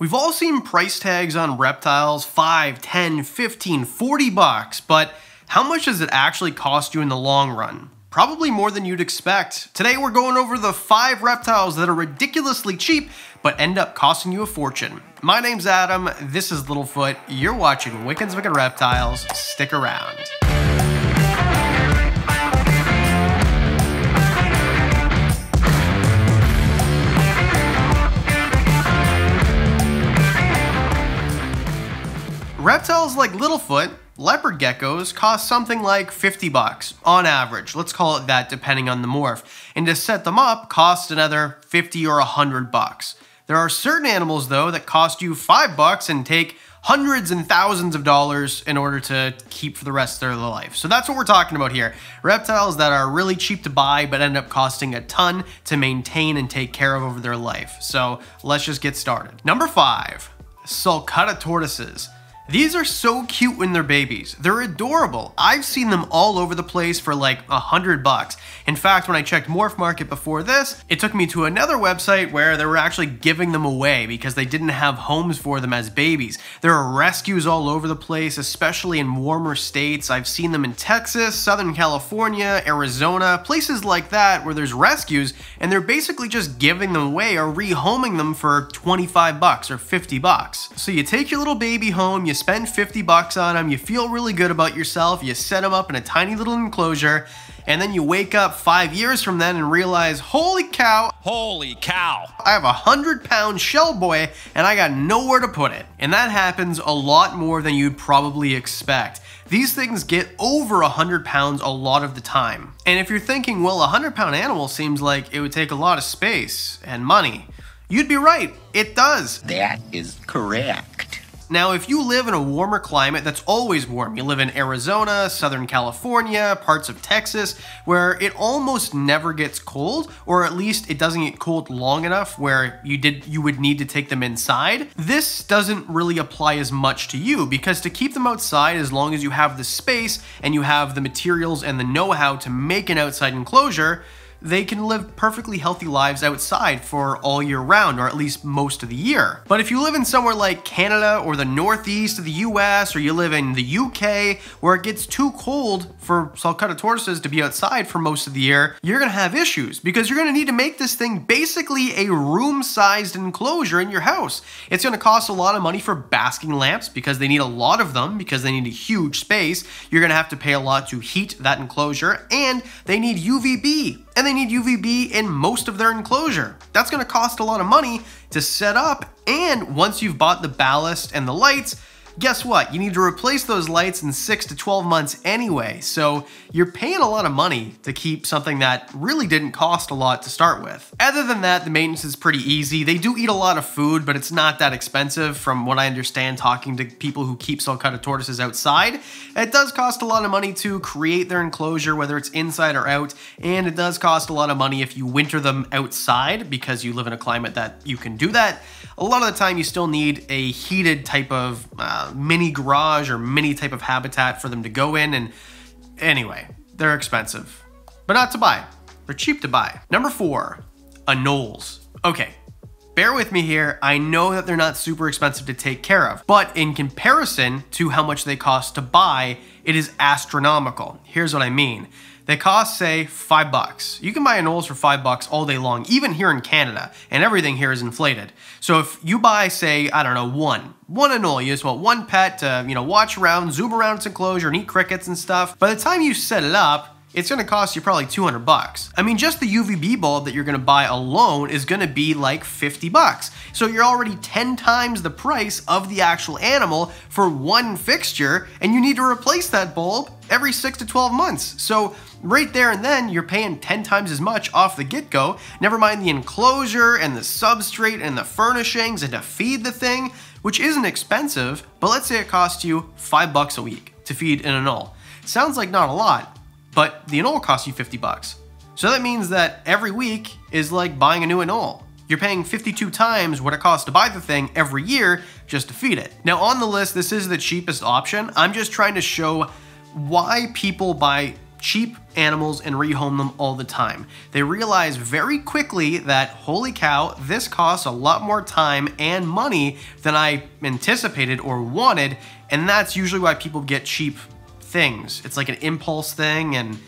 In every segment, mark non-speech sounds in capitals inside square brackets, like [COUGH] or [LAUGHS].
We've all seen price tags on reptiles 5, 10, 15, 40 bucks, but how much does it actually cost you in the long run? Probably more than you'd expect. Today we're going over the 5 reptiles that are ridiculously cheap but end up costing you a fortune. My name's Adam, this is Littlefoot, you're watching Wicked's Wicked Reptiles, stick around. foot, leopard geckos cost something like 50 bucks on average. Let's call it that depending on the morph. And to set them up costs another 50 or 100 bucks. There are certain animals though that cost you 5 bucks and take hundreds and thousands of dollars in order to keep for the rest of their life. So that's what we're talking about here. Reptiles that are really cheap to buy but end up costing a ton to maintain and take care of over their life. So let's just get started. Number 5, sulcata tortoises. These are so cute when they're babies. They're adorable. I've seen them all over the place for like a hundred bucks. In fact, when I checked Morph Market before this, it took me to another website where they were actually giving them away because they didn't have homes for them as babies. There are rescues all over the place, especially in warmer states. I've seen them in Texas, Southern California, Arizona, places like that where there's rescues and they're basically just giving them away or rehoming them for 25 bucks or 50 bucks. So you take your little baby home, you spend 50 bucks on them, you feel really good about yourself, you set them up in a tiny little enclosure, and then you wake up five years from then and realize, holy cow, holy cow, I have a hundred pound shell boy and I got nowhere to put it. And that happens a lot more than you'd probably expect. These things get over 100 pounds a lot of the time. And if you're thinking, well, a 100 pound animal seems like it would take a lot of space and money, you'd be right, it does. That is correct. Now, if you live in a warmer climate that's always warm, you live in Arizona, Southern California, parts of Texas, where it almost never gets cold, or at least it doesn't get cold long enough where you did you would need to take them inside, this doesn't really apply as much to you because to keep them outside as long as you have the space and you have the materials and the know-how to make an outside enclosure, they can live perfectly healthy lives outside for all year round, or at least most of the year. But if you live in somewhere like Canada or the northeast of the US, or you live in the UK where it gets too cold for salcata tortoises to be outside for most of the year, you're gonna have issues because you're gonna need to make this thing basically a room sized enclosure in your house. It's gonna cost a lot of money for basking lamps because they need a lot of them because they need a huge space. You're gonna have to pay a lot to heat that enclosure and they need UVB and they need UVB in most of their enclosure. That's gonna cost a lot of money to set up, and once you've bought the ballast and the lights, Guess what? You need to replace those lights in 6 to 12 months anyway, so you're paying a lot of money to keep something that really didn't cost a lot to start with. Other than that, the maintenance is pretty easy. They do eat a lot of food, but it's not that expensive from what I understand talking to people who keep sulcata tortoises outside. It does cost a lot of money to create their enclosure, whether it's inside or out, and it does cost a lot of money if you winter them outside because you live in a climate that you can do that. A lot of the time you still need a heated type of uh, uh, mini garage or mini type of habitat for them to go in. And anyway, they're expensive, but not to buy. They're cheap to buy. Number four, a Okay, bear with me here. I know that they're not super expensive to take care of, but in comparison to how much they cost to buy, it is astronomical. Here's what I mean. They cost, say, five bucks. You can buy annuals for five bucks all day long, even here in Canada, and everything here is inflated. So if you buy, say, I don't know, one, one annual, you just want one pet to, you know, watch around, zoom around its enclosure, and eat crickets and stuff. By the time you set it up, it's gonna cost you probably 200 bucks. I mean, just the UVB bulb that you're gonna buy alone is gonna be like 50 bucks. So you're already 10 times the price of the actual animal for one fixture, and you need to replace that bulb every six to 12 months. So right there and then, you're paying 10 times as much off the get-go, never mind the enclosure and the substrate and the furnishings and to feed the thing, which isn't expensive, but let's say it costs you five bucks a week to feed an all. Sounds like not a lot, but the annul costs you 50 bucks. So that means that every week is like buying a new annul. You're paying 52 times what it costs to buy the thing every year just to feed it. Now on the list, this is the cheapest option. I'm just trying to show why people buy cheap animals and rehome them all the time. They realize very quickly that, holy cow, this costs a lot more time and money than I anticipated or wanted, and that's usually why people get cheap things. It's like an impulse thing, and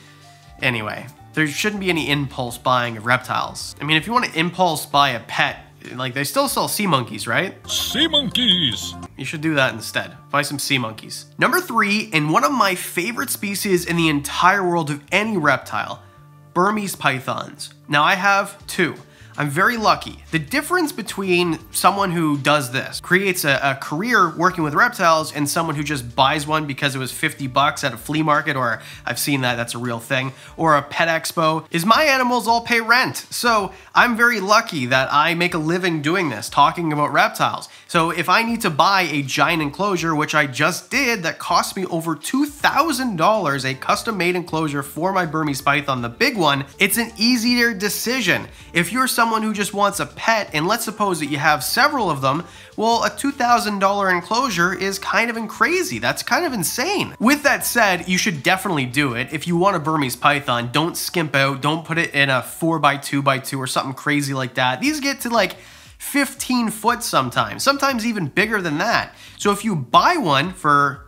anyway, there shouldn't be any impulse buying of reptiles. I mean, if you want to impulse buy a pet, like they still sell sea monkeys, right? Sea monkeys! You should do that instead. Buy some sea monkeys. Number three, and one of my favorite species in the entire world of any reptile, Burmese pythons. Now I have two. I'm very lucky. The difference between someone who does this, creates a, a, career working with reptiles, and someone who just buys one because it was 50 bucks at a flea market, or I've seen that, that's a real thing, or a pet expo, is my animals all pay rent. So I'm very lucky that I make a living doing this, talking about reptiles. So if I need to buy a giant enclosure, which I just did, that cost me over $2,000, a custom made enclosure for my Burmese python, the big one, it's an easier decision. If you're someone who just wants a pet, and let's suppose that you have several of them, well, a $2,000 enclosure is kind of crazy. That's kind of insane. With that said, you should definitely do it. If you want a Burmese python, don't skimp out. Don't put it in a 4x2x2 or something crazy like that. These get to like 15 foot sometimes, sometimes even bigger than that. So if you buy one for,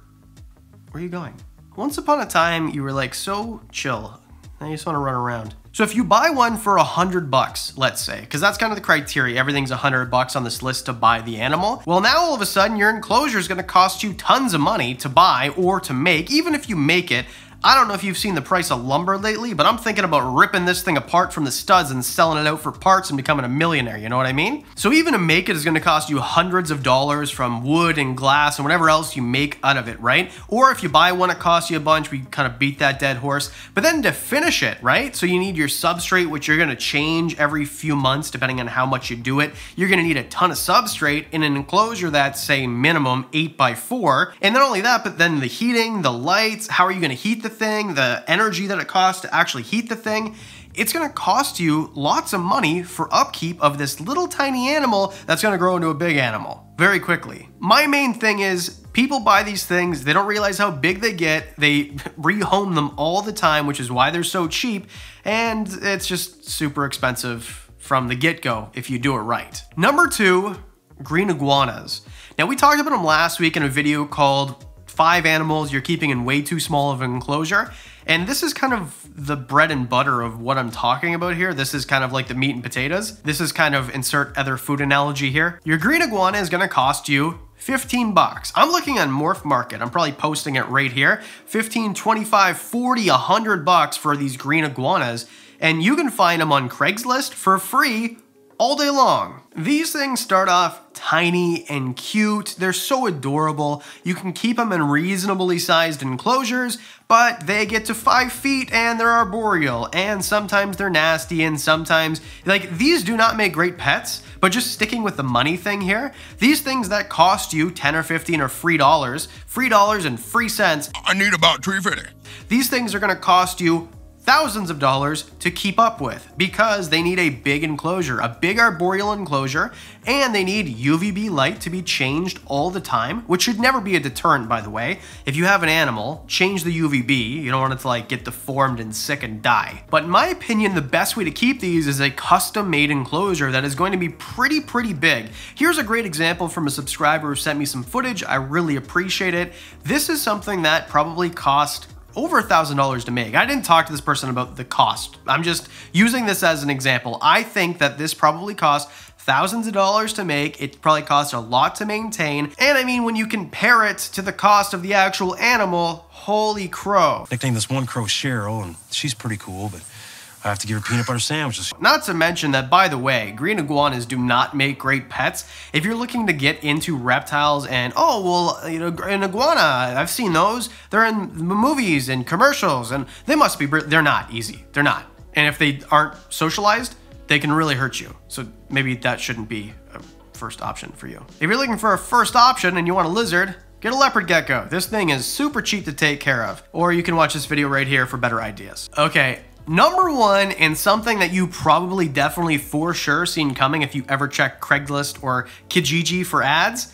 where are you going? Once upon a time, you were like so chill now you just want to run around. So if you buy one for a hundred bucks, let's say, because that's kind of the criteria, everything's a hundred bucks on this list to buy the animal. Well, now all of a sudden your enclosure is going to cost you tons of money to buy or to make, even if you make it I don't know if you've seen the price of lumber lately, but I'm thinking about ripping this thing apart from the studs and selling it out for parts and becoming a millionaire, you know what I mean? So even to make it is gonna cost you hundreds of dollars from wood and glass and whatever else you make out of it, right? Or if you buy one, it costs you a bunch, we kind of beat that dead horse. But then to finish it, right? So you need your substrate, which you're gonna change every few months, depending on how much you do it. You're gonna need a ton of substrate in an enclosure that's say minimum eight by four. And not only that, but then the heating, the lights, how are you gonna heat the thing, the energy that it costs to actually heat the thing, it's gonna cost you lots of money for upkeep of this little tiny animal that's gonna grow into a big animal very quickly. My main thing is people buy these things, they don't realize how big they get, they [LAUGHS] rehome them all the time, which is why they're so cheap, and it's just super expensive from the get-go if you do it right. Number two, green iguanas. Now we talked about them last week in a video called five animals you're keeping in way too small of an enclosure. And this is kind of the bread and butter of what I'm talking about here. This is kind of like the meat and potatoes. This is kind of insert other food analogy here. Your green iguana is gonna cost you 15 bucks. I'm looking on Morph Market. I'm probably posting it right here. 15, 25, 40, 100 bucks for these green iguanas. And you can find them on Craigslist for free all day long. These things start off tiny and cute. They're so adorable. You can keep them in reasonably sized enclosures, but they get to five feet and they're arboreal, and sometimes they're nasty, and sometimes, like, these do not make great pets, but just sticking with the money thing here, these things that cost you 10 or 15 or free dollars, free dollars and free cents. I need about 350. These things are gonna cost you thousands of dollars to keep up with because they need a big enclosure, a big arboreal enclosure, and they need UVB light to be changed all the time, which should never be a deterrent, by the way. If you have an animal, change the UVB. You don't want it to like get deformed and sick and die. But in my opinion, the best way to keep these is a custom made enclosure that is going to be pretty, pretty big. Here's a great example from a subscriber who sent me some footage. I really appreciate it. This is something that probably cost over a $1,000 to make. I didn't talk to this person about the cost. I'm just using this as an example. I think that this probably cost thousands of dollars to make, it probably costs a lot to maintain, and I mean when you compare it to the cost of the actual animal, holy crow. Nicknamed this one crow Cheryl, oh, and she's pretty cool, but I have to give her peanut butter sandwiches. Not to mention that, by the way, green iguanas do not make great pets. If you're looking to get into reptiles and, oh, well, you know, an iguana, I've seen those. They're in movies and commercials, and they must be, they're not easy. They're not. And if they aren't socialized, they can really hurt you. So maybe that shouldn't be a first option for you. If you're looking for a first option and you want a lizard, get a leopard gecko. This thing is super cheap to take care of. Or you can watch this video right here for better ideas. Okay, Number one, and something that you probably definitely for sure seen coming if you ever check Craigslist or Kijiji for ads,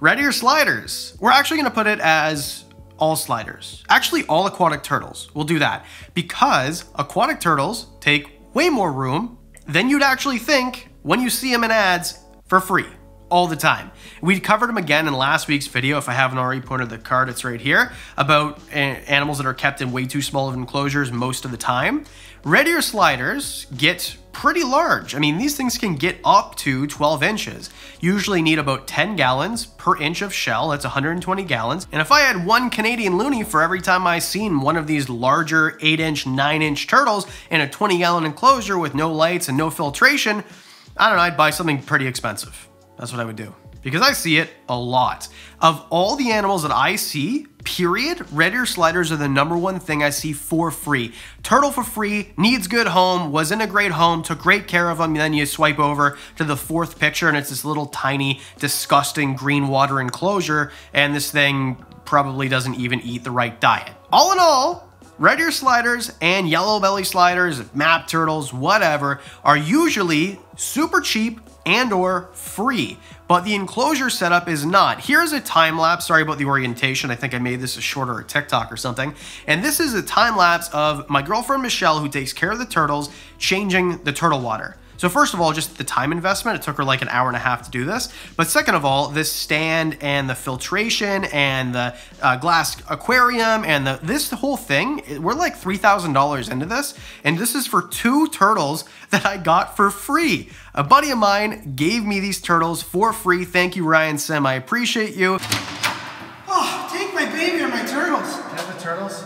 red ear sliders. We're actually gonna put it as all sliders. Actually, all aquatic turtles. We'll do that because aquatic turtles take way more room than you'd actually think when you see them in ads for free all the time. We covered them again in last week's video. If I haven't already pointed the card, it's right here about uh, animals that are kept in way too small of enclosures most of the time. Red ear sliders get pretty large. I mean, these things can get up to 12 inches. Usually need about 10 gallons per inch of shell. That's 120 gallons. And if I had one Canadian loony for every time I seen one of these larger 8 inch, 9 inch turtles in a 20 gallon enclosure with no lights and no filtration, I don't know, I'd buy something pretty expensive. That's what I would do because I see it a lot. Of all the animals that I see, period, red ear sliders are the number one thing I see for free. Turtle for free, needs good home, was in a great home, took great care of them. then you swipe over to the fourth picture and it's this little tiny, disgusting green water enclosure and this thing probably doesn't even eat the right diet. All in all, Red ear sliders and yellow belly sliders, map turtles, whatever, are usually super cheap, and or free, but the enclosure setup is not. Here's a time lapse, sorry about the orientation, I think I made this a shorter TikTok or something, and this is a time lapse of my girlfriend Michelle who takes care of the turtles, changing the turtle water. So first of all, just the time investment. It took her like an hour and a half to do this. But second of all, this stand and the filtration and the uh, glass aquarium and the this whole thing, we're like $3,000 into this. And this is for two turtles that I got for free. A buddy of mine gave me these turtles for free. Thank you, Ryan Sim. I appreciate you. Oh, take my baby or my turtles. have the turtles?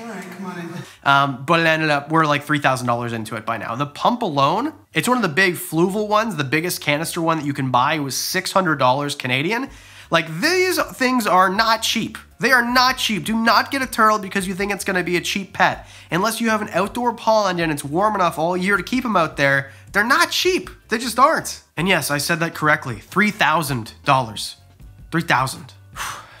All right, come on in. Um, but it ended up, we're like $3,000 into it by now. The pump alone, it's one of the big fluval ones, the biggest canister one that you can buy. was $600 Canadian. Like these things are not cheap. They are not cheap. Do not get a turtle because you think it's going to be a cheap pet. Unless you have an outdoor pond and it's warm enough all year to keep them out there, they're not cheap. They just aren't. And yes, I said that correctly. $3,000. 3000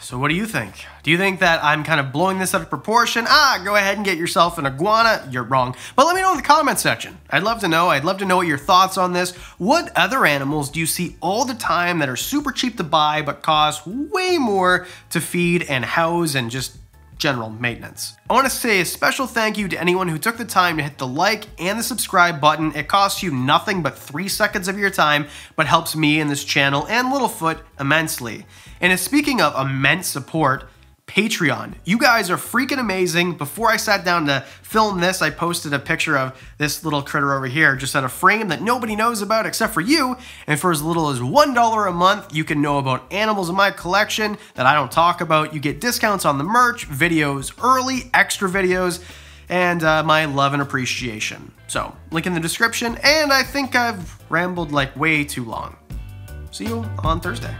so what do you think? Do you think that I'm kind of blowing this out of proportion? Ah, go ahead and get yourself an iguana. You're wrong. But let me know in the comment section. I'd love to know. I'd love to know what your thoughts on this. What other animals do you see all the time that are super cheap to buy but cost way more to feed and house and just general maintenance. I want to say a special thank you to anyone who took the time to hit the like and the subscribe button. It costs you nothing but three seconds of your time, but helps me and this channel and Littlefoot immensely. And speaking of immense support, Patreon. You guys are freaking amazing. Before I sat down to film this, I posted a picture of this little critter over here just at a frame that nobody knows about except for you. And for as little as $1 a month, you can know about animals in my collection that I don't talk about. You get discounts on the merch, videos early, extra videos, and uh, my love and appreciation. So, link in the description. And I think I've rambled like way too long. See you on Thursday.